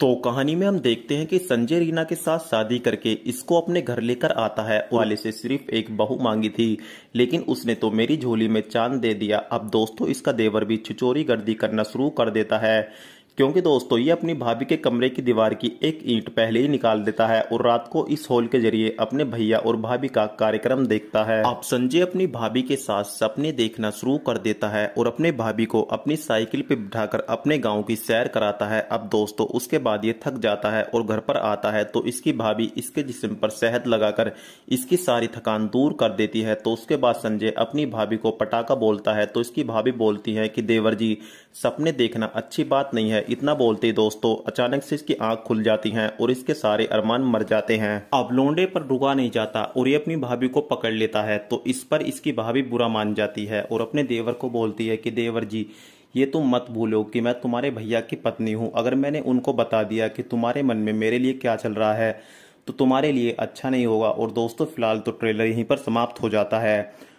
तो कहानी में हम देखते हैं कि संजय रीना के साथ शादी करके इसको अपने घर लेकर आता है वाले से सिर्फ एक बहू मांगी थी लेकिन उसने तो मेरी झोली में चांद दे दिया अब दोस्तों इसका देवर भी छिचोरी गर्दी करना शुरू कर देता है क्योंकि दोस्तों ये अपनी भाभी के कमरे की दीवार की एक ईंट पहले ही निकाल देता है और रात को इस हॉल के जरिए अपने भैया और भाभी का कार्यक्रम देखता है अब संजय अपनी भाभी के साथ सपने देखना शुरू कर देता है और अपने भाभी को अपनी साइकिल पे बिठाकर अपने गाँव की सैर कराता है अब दोस्तों उसके बाद ये थक जाता है और घर पर आता है तो इसकी भाभी इसके जिसम पर शहद लगाकर इसकी सारी थकान दूर कर देती है तो उसके बाद संजय अपनी भाभी को पटाखा बोलता है तो इसकी भाभी बोलती है कि देवर जी सपने देखना अच्छी बात नहीं है इतना बोलते दोस्तों अचानक से इसकी आंख खुल जाती है और इसके सारे अरमान मर जाते हैं अब लोंडे पर रुका नहीं जाता और ये अपनी भाभी को पकड़ लेता है तो इस पर इसकी भाभी बुरा मान जाती है और अपने देवर को बोलती है कि देवर जी ये तुम मत भूलो कि मैं तुम्हारे भैया की पत्नी हूँ अगर मैंने उनको बता दिया कि तुम्हारे मन में मेरे लिए क्या चल रहा है तो तुम्हारे लिए अच्छा नहीं होगा और दोस्तों फिलहाल तो ट्रेलर यहीं पर समाप्त हो जाता है